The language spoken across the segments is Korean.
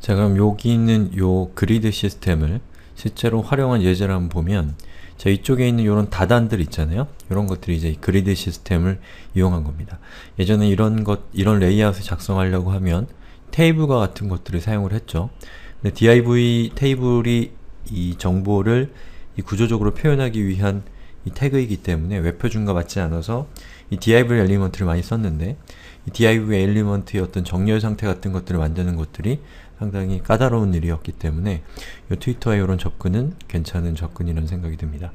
자 그럼 여기 있는 요 그리드 시스템을 실제로 활용한 예제를 한번 보면 자 이쪽에 있는 이런 다단들 있잖아요. 이런 것들이 이제 그리드 시스템을 이용한 겁니다. 예전에 이런 것 이런 레이아웃을 작성하려고 하면 테이블과 같은 것들을 사용을 했죠. 근데 div 테이블이 이 정보를 이 구조적으로 표현하기 위한 이 태그이기 때문에 외표준과 맞지 않아서 이 div 엘리먼트를 많이 썼는데 이 div 엘리먼트의 어떤 정렬 상태 같은 것들을 만드는 것들이 상당히 까다로운 일이었기 때문에 이 트위터의 이런 접근은 괜찮은 접근이라는 생각이 듭니다.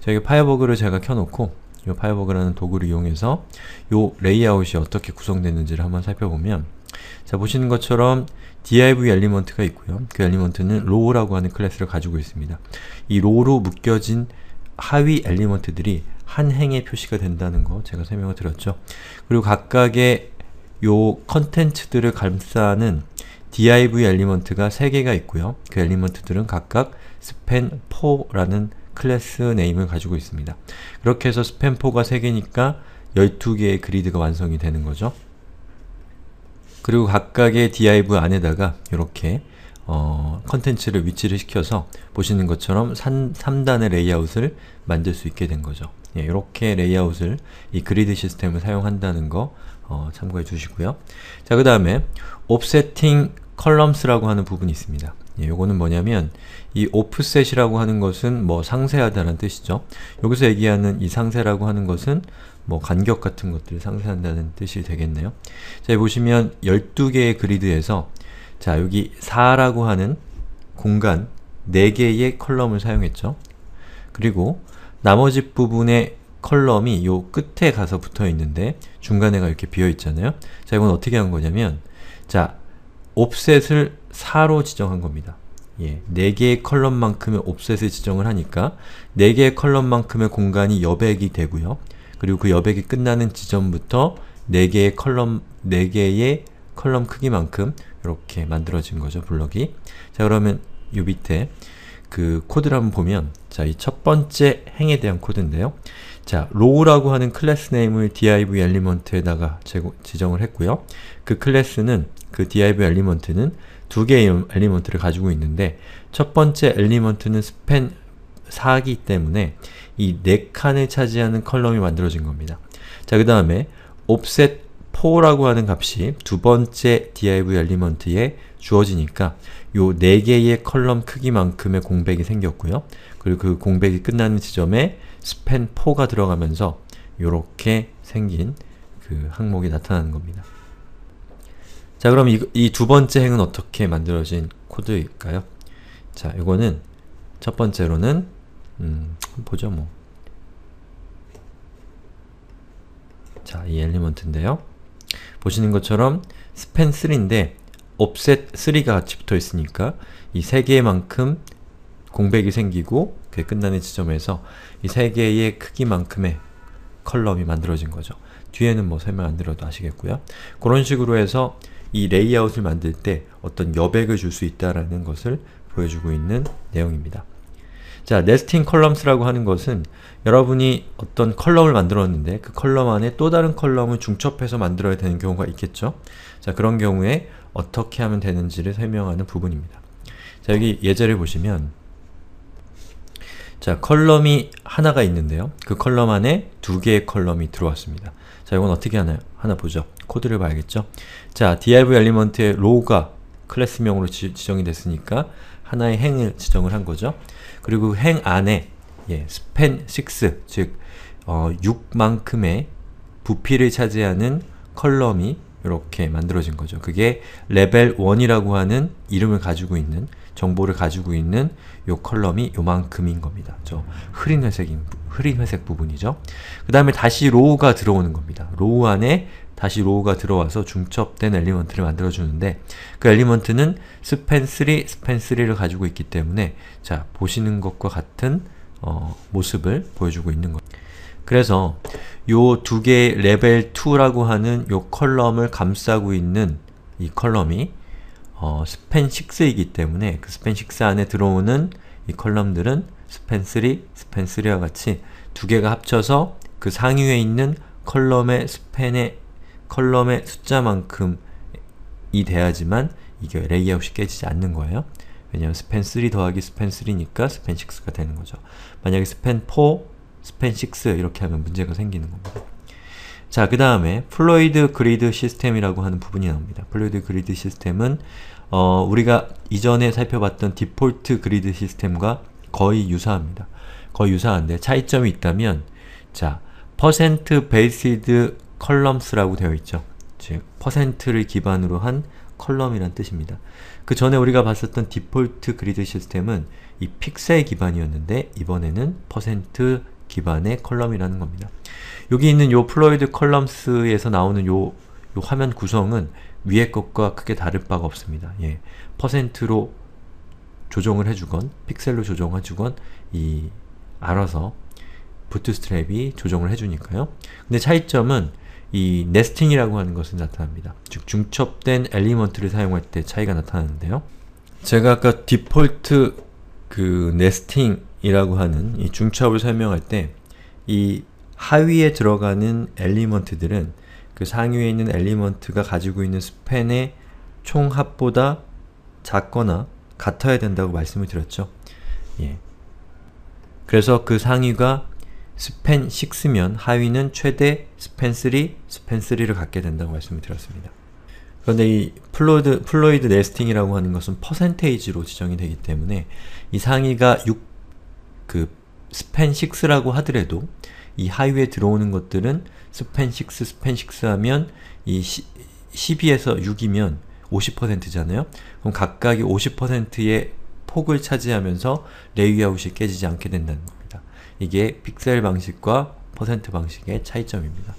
자, 이게 파이어버그를 제가 켜놓고 이 파이어버그라는 도구를 이용해서 이 레이아웃이 어떻게 구성됐는지를 한번 살펴보면 자, 보시는 것처럼 div 엘리먼트가 있고요. 그 엘리먼트는 row라고 하는 클래스를 가지고 있습니다. 이 row로 묶여진 하위 엘리먼트들이 한 행에 표시가 된다는 거 제가 설명을 드렸죠. 그리고 각각의 요 컨텐츠들을 감싸는 div 엘리먼트가 3개가 있고요. 그 엘리먼트들은 각각 span4라는 클래스 네임을 가지고 있습니다. 그렇게 해서 span4가 3개니까 12개의 그리드가 완성이 되는 거죠. 그리고 각각의 div 안에다가 이렇게 어, 컨텐츠를 위치를 시켜서 보시는 것처럼 산, 3단의 레이아웃을 만들 수 있게 된 거죠. 예, 이렇게 레이아웃을 이 그리드 시스템을 사용한다는 거 어, 참고해 주시고요. 자, 그 다음에 offsetting columns라고 하는 부분이 있습니다. 예, 요거는 뭐냐면 이 offset이라고 하는 것은 뭐 상세하다는 뜻이죠. 여기서 얘기하는 이 상세라고 하는 것은 뭐 간격 같은 것들을 상세한다는 뜻이 되겠네요. 자, 보시면 12개의 그리드에서 자, 여기 4라고 하는 공간 4개의 컬럼을 사용했죠. 그리고 나머지 부분의 컬럼이 요 끝에 가서 붙어 있는데 중간에가 이렇게 비어 있잖아요. 자, 이건 어떻게 한 거냐면 자, 옵셋을 4로 지정한 겁니다. 예, 4개의 컬럼만큼의 옵셋을 지정을 하니까 4개의 컬럼만큼의 공간이 여백이 되고요. 그리고 그 여백이 끝나는 지점부터 4개의 컬럼, 4개의 컬럼 크기만큼 이렇게 만들어진 거죠, 블럭이. 자, 그러면 요 밑에 그 코드를 한번 보면 자, 이 첫 번째 행에 대한 코드인데요. 자, row라고 하는 클래스 네임을 div 엘리먼트에다가 제고, 지정을 했고요. 그 클래스는 그 div 엘리먼트는 두 개의 엘리먼트를 가지고 있는데 첫 번째 엘리먼트는 스팬 4기 때문에 이 네 칸을 차지하는 컬럼이 만들어진 겁니다. 자, 그 다음에 offset 4라고 하는 값이 두 번째 div 엘리먼트에 주어지니까 요 네개의 컬럼 크기만큼의 공백이 생겼고요. 그리고 그 공백이 끝나는 지점에 span 4가 들어가면서 요렇게 생긴 그 항목이 나타나는 겁니다. 자 그럼 이두 이 번째 행은 어떻게 만들어진 코드일까요? 자이거는첫 번째로는 음, 보죠 뭐. 자, 이 엘리먼트인데요. 보시는 것처럼 span 3인데 offset 3가 같이 붙어 있으니까 이 세 개만큼 공백이 생기고 그게 끝나는 지점에서 이 세 개의 크기만큼의 컬럼이 만들어진 거죠. 뒤에는 뭐 설명 안 드려도 아시겠고요. 그런 식으로 해서 이 레이아웃을 만들 때 어떤 여백을 줄 수 있다라는 것을 보여주고 있는 내용입니다. 자, nesting columns라고 하는 것은 여러분이 어떤 컬럼을 만들었는데 그 컬럼 안에 또 다른 컬럼을 중첩해서 만들어야 되는 경우가 있겠죠? 자, 그런 경우에 어떻게 하면 되는지를 설명하는 부분입니다. 자, 여기 예제를 보시면 자, 컬럼이 하나가 있는데요. 그 컬럼 안에 두 개의 컬럼이 들어왔습니다. 자, 이건 어떻게 하나요? 하나 보죠. 코드를 봐야겠죠? 자, div 엘리먼트의 row가 클래스명으로 지, 정이 됐으니까 하나의 행을 지정을 한 거죠. 그리고 행 안에 예, 스팬 6, 즉 어, 6만큼의 부피를 차지하는 컬럼이 이렇게 만들어진 거죠. 그게 레벨 1이라고 하는 이름을 가지고 있는 정보를 가지고 있는 요 컬럼이 요만큼인 겁니다. 저 흐린 회색인 흐린 회색 부분이죠. 그 다음에 다시 r o w 가 들어오는 겁니다. row 안에 다시 r o w 가 들어와서 중첩된 엘리먼트를 만들어주는데 그 엘리먼트는 s p a n 3 s p a n 3를 가지고 있기 때문에 자, 보시는 것과 같은 어, 모습을 보여주고 있는 것. 그래서 요 두 개의 l e v e l 2라고 하는 요 컬럼을 감싸고 있는 이 컬럼이 어, a n 6이기 때문에 그 s p a n 6 안에 들어오는 이 컬럼들은 s p a n 3, s p a n 3와 같이 두 개가 합쳐서 그 상위에 있는 컬럼의 스펜의 컬럼의 숫자만큼이 돼야지만 이게 레이 아웃이 깨지지 않는 거예요. 왜냐면 스팬 3 더하기 스팬 3니까 스팬 6가 되는 거죠. 만약에 스팬 4, 스팬 6 이렇게 하면 문제가 생기는 겁니다. 자, 그 다음에 플로이드 그리드 시스템이라고 하는 부분이 나옵니다. 플로이드 그리드 시스템은 어, 우리가 이전에 살펴봤던 디폴트 그리드 시스템과 거의 유사합니다. 거의 유사한데 차이점이 있다면 자, 퍼센트 베이스 t b 컬럼스라고 되어 있죠. 즉, 퍼센트를 기반으로 한 컬럼이란 뜻입니다. 그 전에 우리가 봤었던 디폴트 그리드 시스템은 이 픽셀 기반이었는데 이번에는 퍼센트 기반의 컬럼이라는 겁니다. 여기 있는 요 플로이드 컬럼스에서 나오는 요, 요 화면 구성은 위의 것과 크게 다를 바가 없습니다. 예, 퍼센트로 조정을 해주건 픽셀로 조정해주건 이 알아서 부트스트랩이 조정을 해주니까요. 근데 차이점은 이 n e s t i n g 이라고 하는 것을 나타납니다. 즉 중첩된 엘리먼트를 사용할 때 차이가 나타나는데요. 제가 아까 디폴트 그 i n g 이라고 하는 이 중첩을 설명할 때 이 하위에 들어가는 엘리먼트들은 그 상위에 있는 엘리먼트가 가지고 있는 스팬의 총합보다 작거나 같아야 된다고 말씀을 드렸죠. 예. 그래서 그 상위가 스펜 6면 하위는 최대 스펜 3, 스펜 3를 갖게 된다고 말씀을 드렸습니다. 그런데 이 플로이드, 플로이드 네스팅이라고 하는 것은 퍼센테이지로 지정이 되기 때문에 이 상위가 6, 그 스펜 6라고 하더라도 이 하위에 들어오는 것들은 스펜 6, 스펜 6 하면 이 시, 12에서 6이면 50%잖아요? 그럼 각각이 50%의 폭을 차지하면서 레이아웃이 깨지지 않게 된다는 겁니다. 이게 픽셀 방식과 퍼센트 방식의 차이점입니다.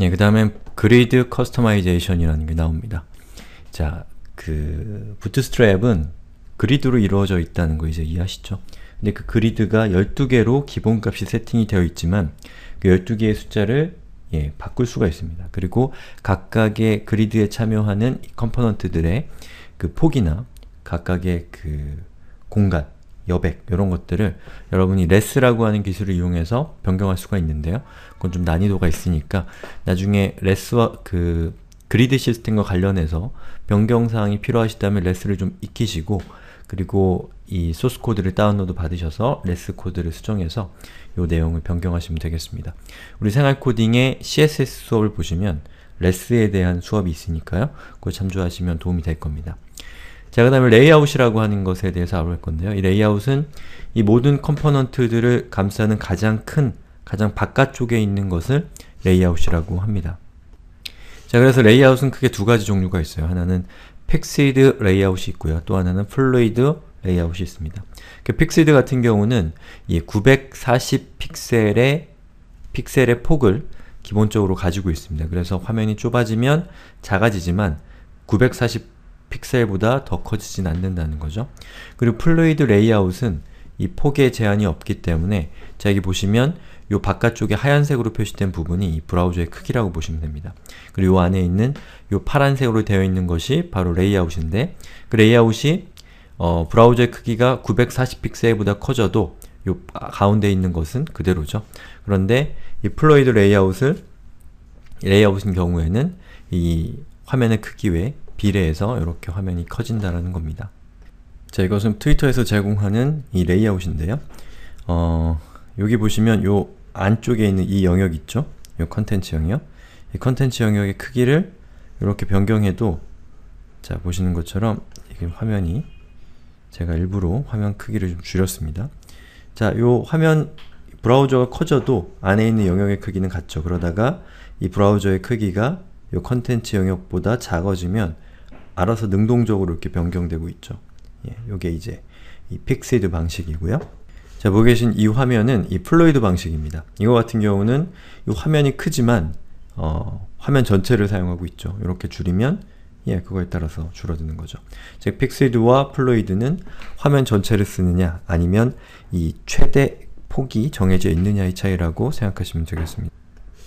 예, 그 다음엔 그리드 커스터마이제이션이라는 게 나옵니다. 자, 그 부트스트랩은 그리드로 이루어져 있다는 거 이제 이해하시죠? 근데 그 그리드가 12개로 기본값이 세팅이 되어 있지만 그 12개의 숫자를 예, 바꿀 수가 있습니다. 그리고 각각의 그리드에 참여하는 컴포넌트들의 그 폭이나 각각의 그 공간, 여백 이런 것들을 여러분이 레스라고 하는 기술을 이용해서 변경할 수가 있는데요. 그건 좀 난이도가 있으니까 나중에 레스와 그 그리드 시스템과 관련해서 변경사항이 필요하시다면 레스를 좀 익히시고 그리고 이 소스 코드를 다운로드 받으셔서 레스 코드를 수정해서 이 내용을 변경하시면 되겠습니다. 우리 생활 코딩의 CSS 수업을 보시면 레스에 대한 수업이 있으니까요. 그거 참조하시면 도움이 될 겁니다. 자, 그 다음에 레이아웃이라고 하는 것에 대해서 알아볼 건데요. 이 레이아웃은 이 모든 컴포넌트들을 감싸는 가장 큰, 가장 바깥쪽에 있는 것을 레이아웃이라고 합니다. 자, 그래서 레이아웃은 크게 두 가지 종류가 있어요. 하나는 픽시드 레이아웃이 있고요. 또 하나는 플루이드 레이아웃이 있습니다. 그 픽시드 같은 경우는 이 940 픽셀의 픽셀의 폭을 기본적으로 가지고 있습니다. 그래서 화면이 좁아지면 작아지지만 940 픽셀보다 더 커지진 않는다는 거죠. 그리고 플루이드 레이아웃은 이폭의 제한이 없기 때문에 자 여기 보시면 요 바깥쪽에 하얀색으로 표시된 부분이 이 브라우저의 크기라고 보시면 됩니다. 그리고 이 안에 있는 이 파란색으로 되어 있는 것이 바로 레이아웃인데 그 레이아웃이 어, 브라우저의 크기가 940픽셀보다 커져도 요 가운데 있는 것은 그대로죠. 그런데 이 플로이드 레이아웃을 레이아웃인 경우에는 이 화면의 크기 외에 비례해서 이렇게 화면이 커진다라는 겁니다. 자, 이것은 트위터에서 제공하는 이 레이아웃인데요. 어, 여기 보시면 요 안쪽에 있는 이 영역 있죠? 요 컨텐츠 영역. 이 컨텐츠 영역의 크기를 이렇게 변경해도 자, 보시는 것처럼 이게 화면이 제가 일부러 화면 크기를 좀 줄였습니다. 자, 요 화면 브라우저가 커져도 안에 있는 영역의 크기는 같죠. 그러다가 이 브라우저의 크기가 요 컨텐츠 영역보다 작아지면 알아서 능동적으로 이렇게 변경되고 있죠. 예, 요게 이제 이 픽시드 방식이고요. 자, 보고 계신 이 화면은 이 플로이드 방식입니다. 이거 같은 경우는 이 화면이 크지만 어, 화면 전체를 사용하고 있죠. 이렇게 줄이면 예, 그거에 따라서 줄어드는 거죠. 즉, 픽시드와 플로이드는 화면 전체를 쓰느냐 아니면 이 최대 폭이 정해져 있느냐의 차이라고 생각하시면 되겠습니다.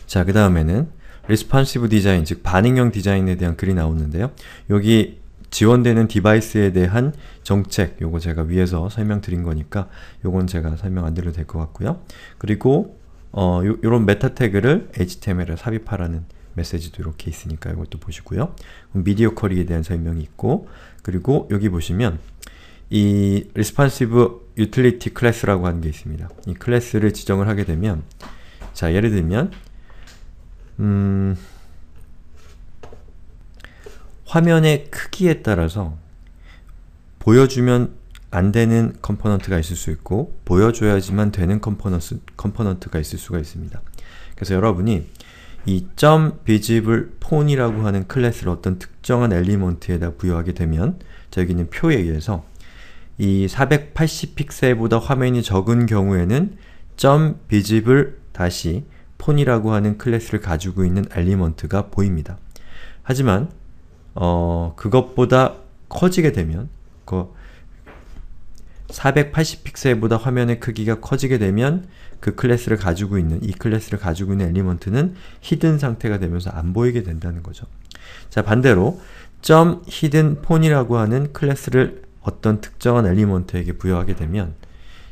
자, 그 다음에는 responsive 디자인, 즉 반응형 디자인에 대한 글이 나오는데요. 여기 지원되는 디바이스에 대한 정책, 요거 제가 위에서 설명드린 거니까 요건 제가 설명 안 드려도 될 것 같고요. 그리고 어, 요, 런 메타 태그를 HTML에 삽입하라는 메시지도 이렇게 있으니까 이것도 보시고요. 미디어 쿼리에 대한 설명이 있고 그리고 여기 보시면 이 responsive utility 클래스라고 하는 게 있습니다. 이 클래스를 지정을 하게 되면 자 예를 들면 음, 화면의 크기에 따라서 보여주면 안 되는 컴포넌트가 있을 수 있고 보여줘야지만 되는 컴포넌트, 컴포넌트가 있을 수가 있습니다. 그래서 여러분이 이 .visible 폰이라고 하는 클래스를 어떤 특정한 엘리먼트에다 부여하게 되면 자 여기 는 표에 의해서 이 480픽셀보다 화면이 적은 경우에는 .visible 다시 폰이라고 하는 클래스를 가지고 있는 엘리먼트가 보입니다. 하지만 어, 그것보다 커지게 되면 그 480픽셀보다 화면의 크기가 커지게 되면 그 클래스를 가지고 있는 이 클래스를 가지고 있는 엘리먼트는 히든 상태가 되면서 안 보이게 된다는 거죠. 자 반대로 점 히든 폰이라고 하는 클래스를 어떤 특정한 엘리먼트에게 부여하게 되면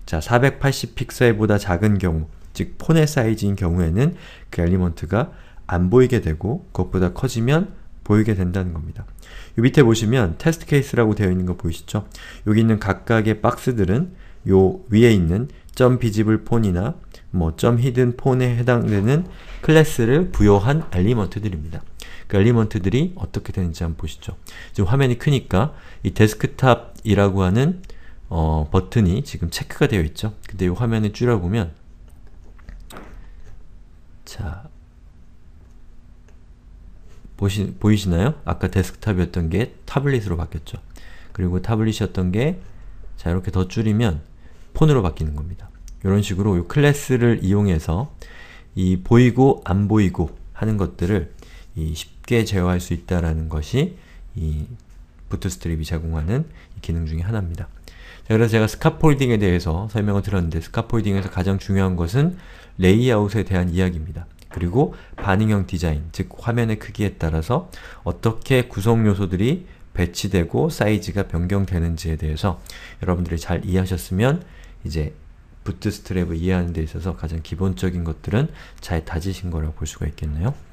자 480픽셀보다 작은 경우 즉 폰의 사이즈인 경우에는 그 엘리먼트가 안 보이게 되고 그것보다 커지면 보이게 된다는 겁니다. 요 밑에 보시면 테스트 케이스라고 되어 있는 거 보이시죠? 여기 있는 각각의 박스들은 요 위에 있는 점 비집을 폰이나 뭐점 히든 폰에 해당되는 클래스를 부여한 엘리먼트들입니다. 그 엘리먼트들이 어떻게 되는지 한번 보시죠. 지금 화면이 크니까 이 데스크탑이라고 하는 어, 버튼이 지금 체크가 되어 있죠. 근데 이 화면을 줄여보면 자, 보시, 보이시나요? 아까 데스크탑이었던 게 타블릿으로 바뀌었죠. 그리고 타블릿이었던 게 자, 이렇게 더 줄이면 폰으로 바뀌는 겁니다. 이런 식으로 이 클래스를 이용해서 이 보이고 안 보이고 하는 것들을 쉽게 제어할 수 있다라는 것이 이 부트스트립이 제공하는 기능 중의 하나입니다. 자, 그래서 제가 스카폴딩에 대해서 설명을 드렸는데 스카폴딩에서 가장 중요한 것은 레이아웃에 대한 이야기입니다. 그리고 반응형 디자인, 즉 화면의 크기에 따라서 어떻게 구성 요소들이 배치되고 사이즈가 변경되는지에 대해서 여러분들이 잘 이해하셨으면 이제 부트스트랩을 이해하는 데 있어서 가장 기본적인 것들은 잘 다지신 거라고 볼 수가 있겠네요.